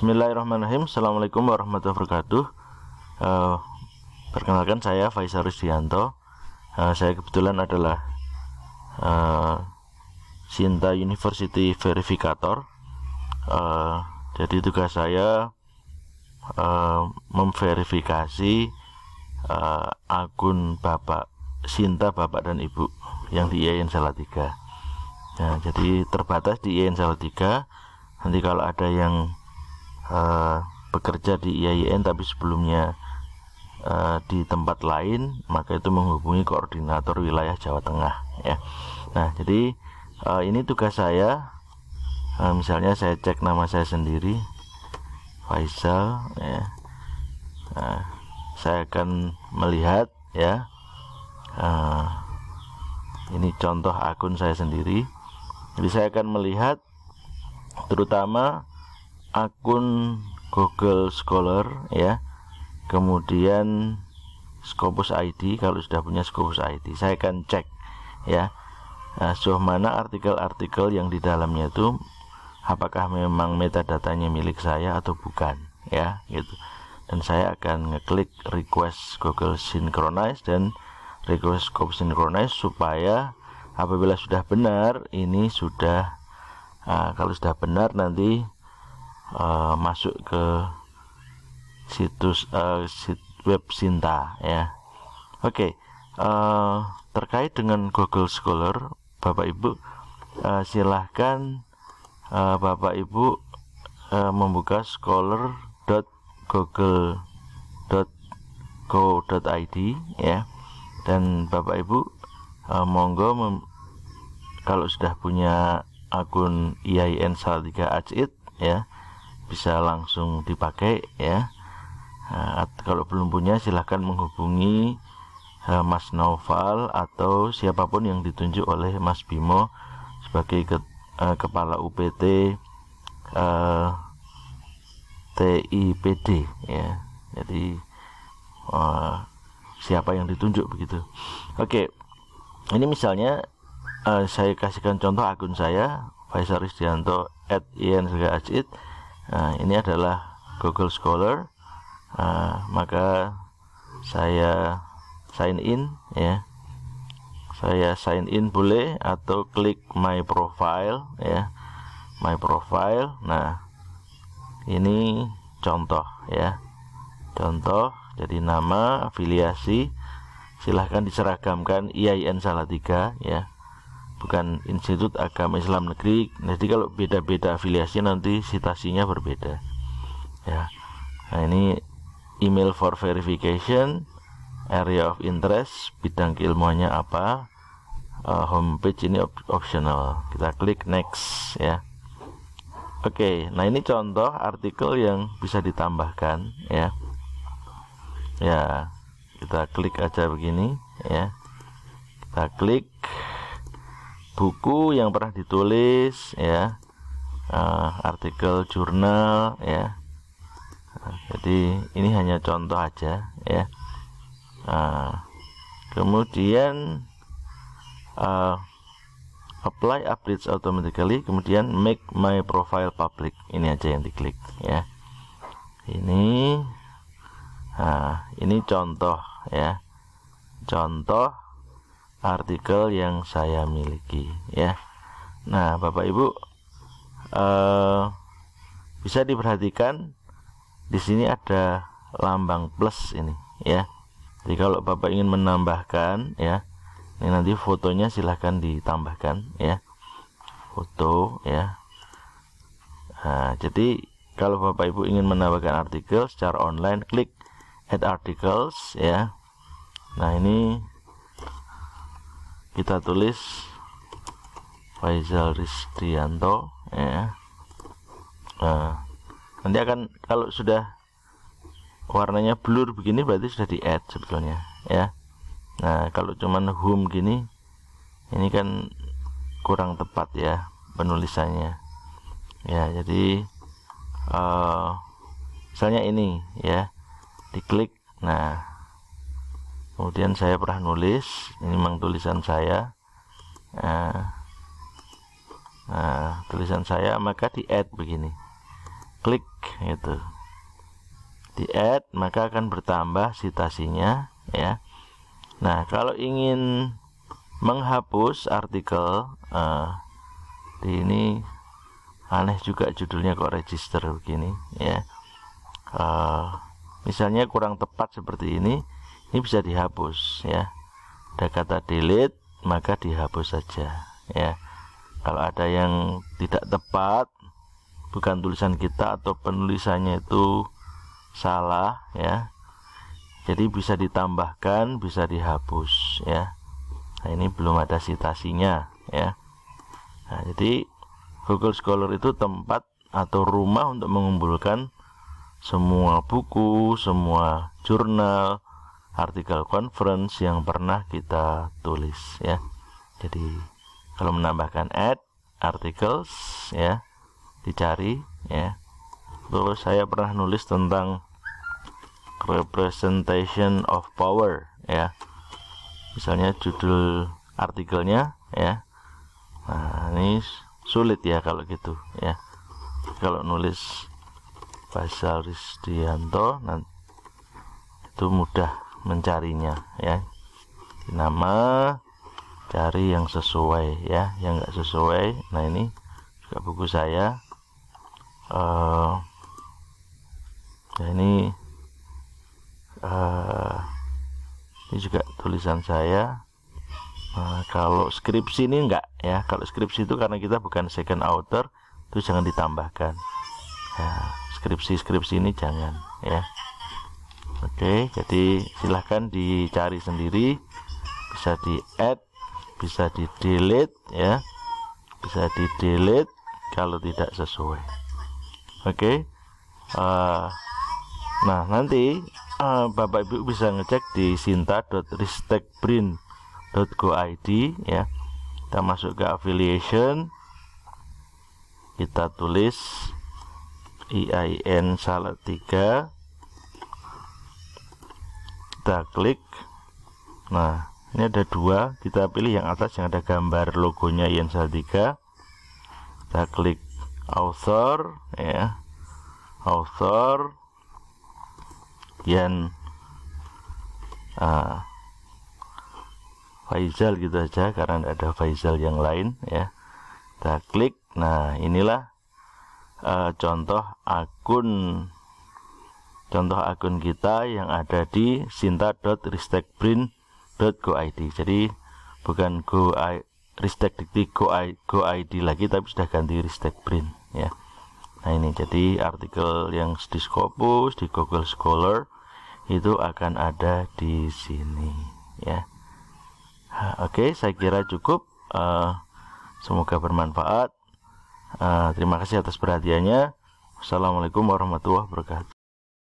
Bismillahirrahmanirrahim Assalamualaikum warahmatullahi wabarakatuh uh, Perkenalkan saya Faisal Rusdianto uh, Saya kebetulan adalah uh, eh, Sinta University Verifikator uh, Jadi tugas saya uh, Memverifikasi uh, Akun Bapak Sinta, Bapak dan Ibu Yang di IAIN e Salatiga nah, Jadi terbatas di IAIN e Salatiga Nanti kalau ada yang bekerja di IAIN tapi sebelumnya uh, di tempat lain maka itu menghubungi koordinator wilayah Jawa Tengah ya nah jadi uh, ini tugas saya uh, misalnya saya cek nama saya sendiri Faisal ya nah, saya akan melihat ya uh, ini contoh akun saya sendiri jadi saya akan melihat terutama akun Google Scholar ya kemudian Scopus ID kalau sudah punya Scopus ID saya akan cek ya nah, so mana artikel-artikel yang di dalamnya itu apakah memang metadatanya milik saya atau bukan ya gitu dan saya akan ngeklik request Google Synchronize dan request Scopus Synchronize supaya apabila sudah benar ini sudah uh, kalau sudah benar nanti uh, masuk ke situs uh, sit web Sinta ya. Oke, okay. uh, eh, terkait dengan Google Scholar, Bapak Ibu uh, silahkan uh, Bapak Ibu uh, membuka scholar.google.co.id ya. Dan Bapak Ibu uh, monggo kalau sudah punya akun IAIN Salatiga Ajit ya bisa langsung dipakai ya nah, kalau belum punya silahkan menghubungi uh, Mas Noval atau siapapun yang ditunjuk oleh Mas Bimo sebagai ke, uh, kepala UPT uh, TIPD ya jadi uh, siapa yang ditunjuk begitu oke okay. ini misalnya uh, saya kasihkan contoh akun saya Faisal Rizdianto at Ian It, nah, ini adalah Google Scholar nah, maka saya sign in ya saya sign in boleh atau klik my profile ya my profile nah ini contoh ya contoh jadi nama afiliasi silahkan diseragamkan IAIN Salatiga ya bukan Institut Agama Islam Negeri jadi kalau beda-beda afiliasi nanti citasinya berbeda ya nah ini email for verification area of interest bidang keilmuannya apa uh, homepage ini op optional kita klik next ya oke okay, nah ini contoh artikel yang bisa ditambahkan ya ya kita klik aja begini ya kita klik buku yang pernah ditulis ya uh, artikel jurnal ya uh, jadi ini hanya contoh aja ya uh, kemudian uh, apply updates automatically kemudian make my profile public ini aja yang diklik ya ini nah, ini contoh ya contoh artikel yang saya miliki ya nah bapak ibu eh, bisa diperhatikan di sini ada lambang plus ini ya jadi kalau bapak ingin menambahkan ya ini nanti fotonya silahkan ditambahkan ya foto ya nah, jadi kalau bapak ibu ingin menambahkan artikel secara online klik add articles ya nah ini kita tulis Faisal Ristianto ya nah, nanti akan kalau sudah warnanya blur begini berarti sudah di add sebetulnya ya nah kalau cuman home gini ini kan kurang tepat ya penulisannya ya jadi uh, misalnya ini ya diklik nah kemudian saya pernah nulis ini memang tulisan saya nah, nah tulisan saya maka di add begini klik itu, di add maka akan bertambah citasinya ya nah kalau ingin menghapus artikel uh, ini aneh juga judulnya kok register begini ya uh, misalnya kurang tepat seperti ini ini bisa dihapus ya ada kata delete maka dihapus saja ya kalau ada yang tidak tepat bukan tulisan kita atau penulisannya itu salah ya jadi bisa ditambahkan bisa dihapus ya nah ini belum ada citasinya ya nah, jadi Google Scholar itu tempat atau rumah untuk mengumpulkan semua buku, semua jurnal, artikel conference yang pernah kita tulis ya. Jadi kalau menambahkan add articles ya dicari ya. Dulu saya pernah nulis tentang representation of power ya. Misalnya judul artikelnya ya. Nah, ini sulit ya kalau gitu ya. Kalau nulis Faisal ristianto nanti itu mudah mencarinya ya nama cari yang sesuai ya yang enggak sesuai nah ini juga buku saya uh, ya ini uh, ini juga tulisan saya uh, kalau skripsi ini enggak ya kalau skripsi itu karena kita bukan second author itu jangan ditambahkan ya, skripsi skripsi ini jangan ya oke jadi silahkan dicari sendiri bisa di add bisa di delete ya bisa di delete kalau tidak sesuai oke okay. uh, eh, nah nanti uh, bapak ibu bisa ngecek di sinta.ristekprint.go.id ya kita masuk ke affiliation kita tulis IIN salah 3 kita klik nah ini ada dua kita pilih yang atas yang ada gambar logonya Ian Sadika kita klik author ya author Yen uh, ah, Faizal gitu aja karena tidak ada Faizal yang lain ya kita klik nah inilah uh, contoh akun contoh akun kita yang ada di sinta.ristekprint.goid jadi bukan go I, ristek dikti go, I, go ID lagi tapi sudah ganti ristekprint ya nah ini jadi artikel yang di Scopus di Google Scholar itu akan ada di sini ya oke okay, saya kira cukup uh, semoga bermanfaat uh, terima kasih atas perhatiannya Assalamualaikum warahmatullahi wabarakatuh